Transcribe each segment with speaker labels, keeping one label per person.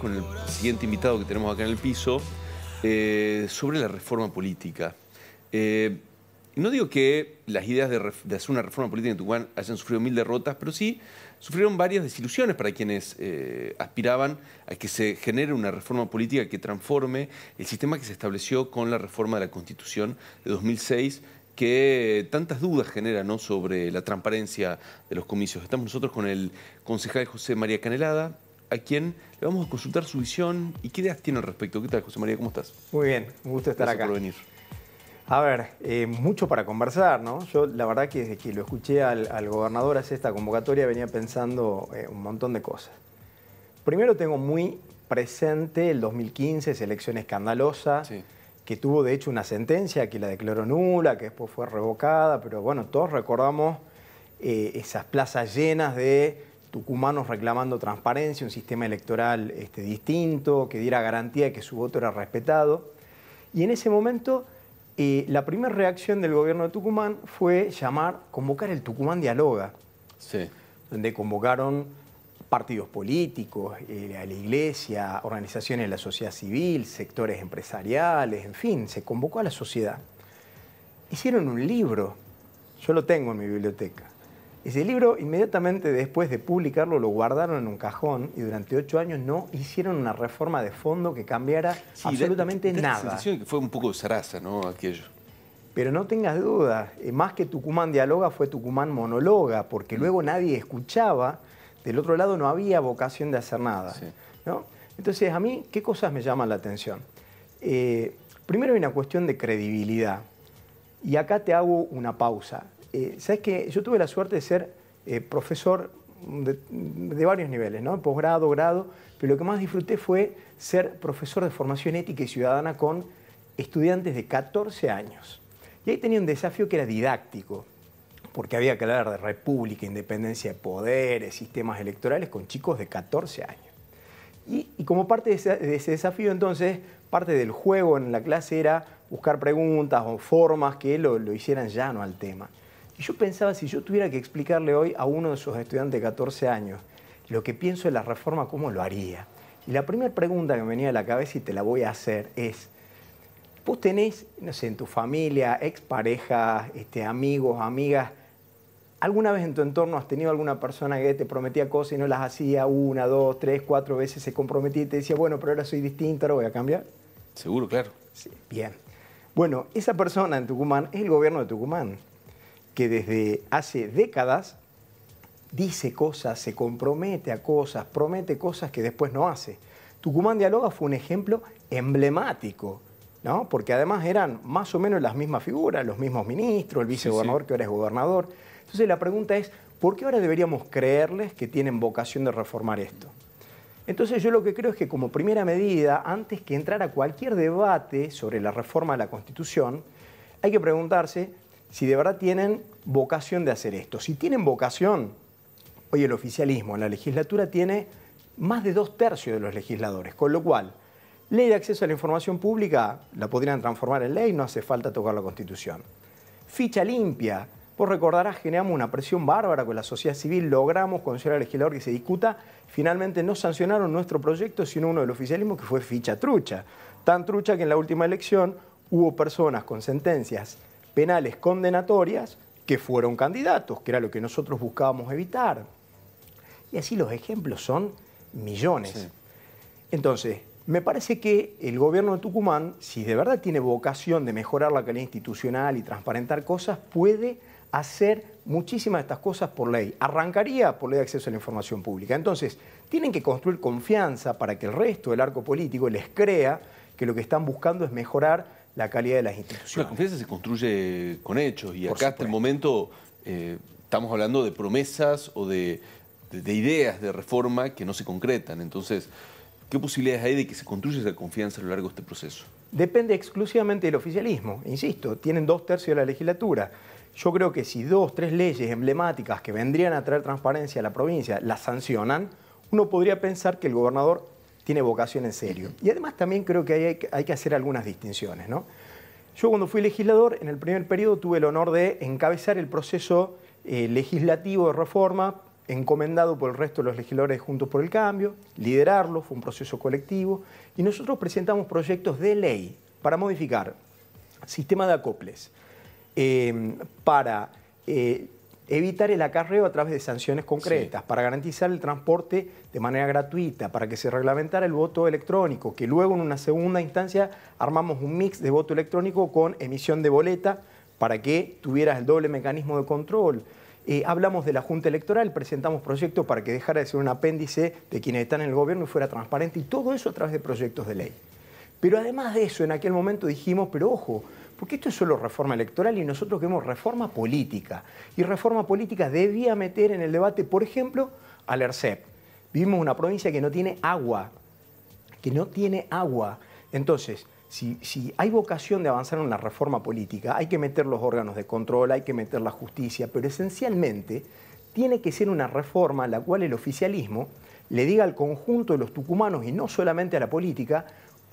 Speaker 1: con el siguiente invitado que tenemos acá en el piso, eh, sobre la reforma política. Eh, no digo que las ideas de, hacer una reforma política en Tucumán hayan sufrido mil derrotas, pero sí sufrieron varias desilusiones para quienes eh, aspiraban a que se genere una reforma política que transforme el sistema que se estableció con la reforma de la Constitución de 2006 que tantas dudas genera ¿no? sobre la transparencia de los comicios. Estamos nosotros con el concejal José María Canelada, a quien le vamos a consultar su visión y qué ideas tiene al respecto. ¿Qué tal, José María? ¿Cómo estás?
Speaker 2: Muy bien, un gusto estar Gracias acá. por venir. A ver, eh, mucho para conversar, ¿no? Yo la verdad que desde que lo escuché al, gobernador hacer esta convocatoria venía pensando eh, un montón de cosas. Primero tengo muy presente el 2015, esa elección escandalosa, que tuvo de hecho una sentencia que la declaró nula, que después fue revocada, pero bueno, todos recordamos eh, esas plazas llenas de tucumanos reclamando transparencia, un sistema electoral este, distinto, que diera garantía de que su voto era respetado. Y en ese momento, eh, la primera reacción del gobierno de Tucumán fue llamar, convocar el Tucumán Dialoga, donde convocaron partidos políticos, a eh, la iglesia, organizaciones de la sociedad civil, sectores empresariales, en fin, se convocó a la sociedad. Hicieron un libro, yo lo tengo en mi biblioteca, ese libro, inmediatamente después de publicarlo, lo guardaron en un cajón y durante ocho años no hicieron una reforma de fondo que cambiara absolutamente nada. La sensación
Speaker 1: que fue un poco zaraza, ¿no? Aquello.
Speaker 2: Pero no tengas dudas, eh, más que Tucumán dialoga fue Tucumán monóloga, porque mm. luego nadie escuchaba, del otro lado no había vocación de hacer nada. ¿no? Entonces, a mí, ¿qué cosas me llaman la atención? Eh, primero hay una cuestión de credibilidad. Y acá te hago una pausa. Eh, sabes que yo tuve la suerte de ser eh, profesor de, varios niveles, ¿no? Posgrado, grado, pero lo que más disfruté fue ser profesor de formación ética y ciudadana con estudiantes de 14 años. Y ahí tenía un desafío que era didáctico, porque había que hablar de república, independencia de poderes, sistemas electorales con chicos de 14 años. Y, como parte de ese, desafío, entonces, parte del juego en la clase era buscar preguntas o formas que lo hicieran llano al tema. Y yo pensaba, si yo tuviera que explicarle hoy a uno de sus estudiantes de 14 años lo que pienso de la reforma, ¿cómo lo haría? Y la primera pregunta que me venía a la cabeza y te la voy a hacer es, vos tenés, no sé, en tu familia, expareja, este, amigos, amigas, ¿alguna vez en tu entorno has tenido alguna persona que te prometía cosas y no las hacía una, dos, tres, cuatro veces, se comprometía y te decía, bueno, pero ahora soy distinta, ahora voy a cambiar?
Speaker 1: Seguro, claro. Sí,
Speaker 2: bien. Bueno, esa persona en Tucumán es el gobierno de Tucumán que desde hace décadas dice cosas, se compromete a cosas, promete cosas que después no hace. Tucumán Dialoga fue un ejemplo emblemático, ¿no? porque además eran más o menos las mismas figuras, los mismos ministros, el vicegobernador que ahora es gobernador. Entonces la pregunta es, ¿por qué ahora deberíamos creerles que tienen vocación de reformar esto? Entonces yo lo que creo es que como primera medida, antes que entrar a cualquier debate sobre la reforma de la Constitución, hay que preguntarse si de verdad tienen vocación de hacer esto. Si tienen vocación, hoy el oficialismo en la legislatura tiene más de dos tercios de los legisladores, con lo cual, ley de acceso a la información pública la podrían transformar en ley, no hace falta tocar la Constitución. Ficha limpia, vos recordarás, generamos una presión bárbara con la sociedad civil, logramos conseguir al legislador que se discuta, finalmente no sancionaron nuestro proyecto, sino uno del oficialismo que fue ficha trucha. Tan trucha que en la última elección hubo personas con sentencias penales condenatorias que fueron candidatos, que era lo que nosotros buscábamos evitar. Y así los ejemplos son millones. Entonces, me parece que el gobierno de Tucumán, si de verdad tiene vocación de mejorar la calidad institucional y transparentar cosas, puede hacer muchísimas de estas cosas por ley. Arrancaría por ley de acceso a la información pública. Entonces, tienen que construir confianza para que el resto del arco político les crea que lo que están buscando es mejorar la calidad de las instituciones.
Speaker 1: La confianza se construye con hechos y acá hasta el momento eh, estamos hablando de promesas o de, ideas de reforma que no se concretan. Entonces, ¿qué posibilidades hay de que se construya esa confianza a lo largo de este proceso? Depende
Speaker 2: exclusivamente del oficialismo, insisto, tienen dos tercios de la legislatura. Yo creo que si dos, tres leyes emblemáticas que vendrían a traer transparencia a la provincia las sancionan, uno podría pensar que el gobernador tiene vocación en serio. Y además también creo que hay, que hacer algunas distinciones. Yo cuando fui legislador, en el primer periodo tuve el honor de encabezar el proceso eh, legislativo de reforma encomendado por el resto de los legisladores Juntos por el Cambio, liderarlo, fue un proceso colectivo, y nosotros presentamos proyectos de ley para modificar sistema de acoples, eh, para eh, evitar el acarreo a través de sanciones concretas, para garantizar el transporte de manera gratuita, para que se reglamentara el voto electrónico, que luego en una segunda instancia armamos un mix de voto electrónico con emisión de boleta para que tuvieras el doble mecanismo de control. Eh, hablamos de la Junta Electoral, presentamos proyectos para que dejara de ser un apéndice de quienes están en el gobierno y fuera transparente, y todo eso a través de proyectos de ley. Pero además de eso, en aquel momento dijimos, pero ojo, porque esto es solo reforma electoral y nosotros queremos reforma política. Y reforma política debía meter en el debate, por ejemplo, al ERCEP. Vivimos una provincia que no tiene agua, que no tiene agua. Entonces, si, hay vocación de avanzar en una reforma política, hay que meter los órganos de control, hay que meter la justicia, pero esencialmente tiene que ser una reforma la cual el oficialismo le diga al conjunto de los tucumanos y no solamente a la política,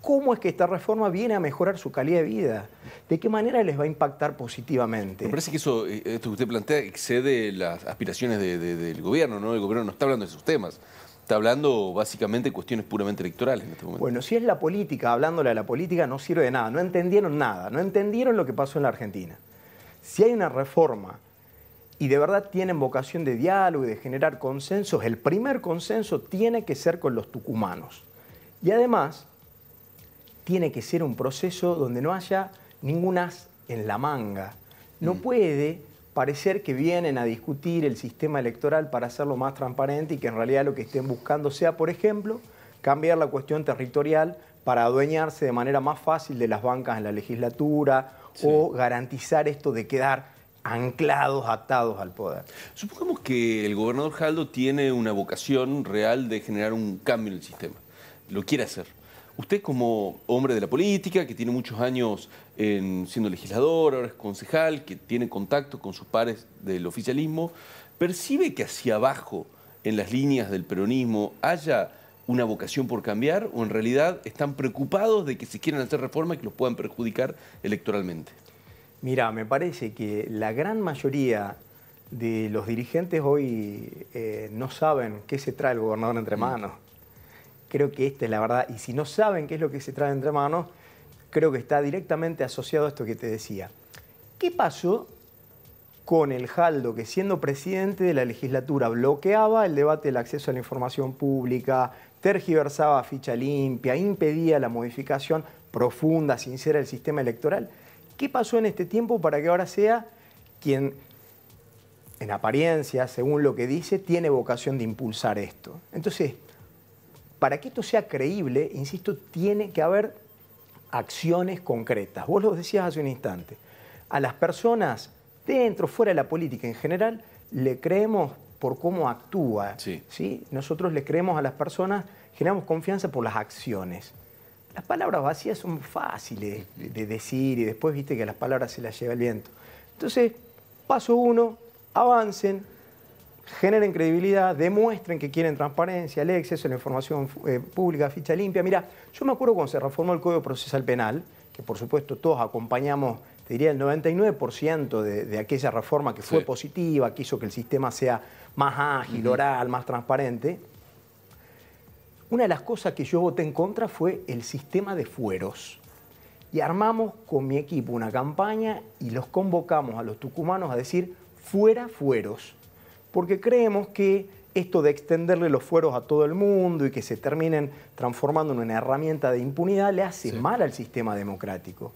Speaker 2: cómo es que esta reforma viene a mejorar su calidad de vida, de qué manera les va a impactar positivamente. Me parece
Speaker 1: que eso, eh, esto que usted plantea, excede las aspiraciones del gobierno, ¿no? El gobierno no está hablando de esos temas. Está hablando básicamente de cuestiones puramente electorales en este momento. Bueno,
Speaker 2: si es la política, hablándole a la política, no sirve de nada. No entendieron nada. No entendieron lo que pasó en la Argentina. Si hay una reforma y de verdad tienen vocación de diálogo y de generar consensos, el primer consenso tiene que ser con los tucumanos. Y además, tiene que ser un proceso donde no haya ningunas en la manga. No mm. puede parecer que vienen a discutir el sistema electoral para hacerlo más transparente y que en realidad lo que estén buscando sea, por ejemplo, cambiar la cuestión territorial para adueñarse de manera más fácil de las bancas en la legislatura o garantizar esto de quedar anclados, atados al poder. Supongamos
Speaker 1: que el gobernador Jaldo tiene una vocación real de generar un cambio en el sistema. Lo quiere hacer. Usted como hombre de la política, que tiene muchos años siendo legislador, ahora es concejal, que tiene contacto con sus pares del oficialismo, ¿percibe que hacia abajo, en las líneas del peronismo, haya una vocación por cambiar o en realidad están preocupados de que se quieren hacer reformas que los puedan perjudicar electoralmente?
Speaker 2: Mira, me parece que la gran mayoría de los dirigentes hoy eh, no saben qué se trae el gobernador entre mm. manos creo que esta es la verdad. Y si no saben qué es lo que se trae entre manos, creo que está directamente asociado a esto que te decía. ¿Qué pasó con el Jaldo, que siendo presidente de la legislatura bloqueaba el debate del acceso a la información pública, tergiversaba ficha limpia, impedía la modificación profunda, sincera del sistema electoral? ¿Qué pasó en este tiempo para que ahora sea quien en apariencia, según lo que dice, tiene vocación de impulsar esto. Entonces, para que esto sea creíble, insisto, tiene que haber acciones concretas. Vos lo decías hace un instante. A las personas dentro, fuera de la política en general, le creemos por cómo actúa. Sí. Nosotros le creemos a las personas, generamos confianza por las acciones. Las palabras vacías son fáciles de decir y después viste que las palabras se las lleva el viento. Entonces, paso uno, avancen, generen credibilidad, demuestren que quieren transparencia, el acceso a la información eh, pública, ficha limpia. Mira, yo me acuerdo cuando se reformó el Código Procesal Penal, que por supuesto todos acompañamos, te diría el 99% de, aquella reforma que fue positiva, que hizo que el sistema sea más ágil, oral, más transparente. Una de las cosas que yo voté en contra fue el sistema de fueros. Y armamos con mi equipo una campaña y los convocamos a los tucumanos a decir, fuera fueros porque creemos que esto de extenderle los fueros a todo el mundo y que se terminen transformando en una herramienta de impunidad le hace mal al sistema democrático.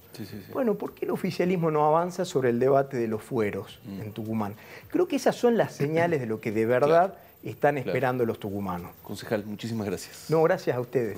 Speaker 2: bueno, ¿por qué el oficialismo no avanza sobre el debate de los fueros mm. en Tucumán? Creo que esas son las señales de lo que de verdad están esperando los tucumanos. Concejal, muchísimas gracias. No, gracias a ustedes.